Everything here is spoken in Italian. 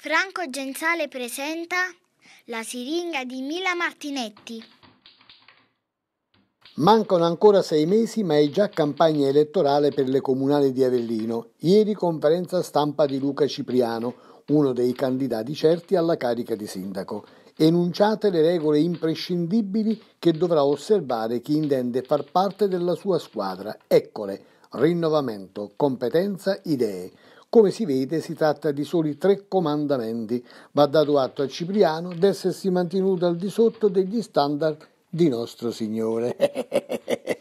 Franco Genzale presenta La siringa di Mila Martinetti. Mancano ancora sei mesi ma è già campagna elettorale per le comunali di Avellino. Ieri conferenza stampa di Luca Cipriano, uno dei candidati certi alla carica di sindaco. Enunciate le regole imprescindibili che dovrà osservare chi intende far parte della sua squadra. Eccole, rinnovamento, competenza, idee. Come si vede si tratta di soli tre comandamenti. Va dato atto a Cipriano d'essersi mantenuto al di sotto degli standard di nostro Signore.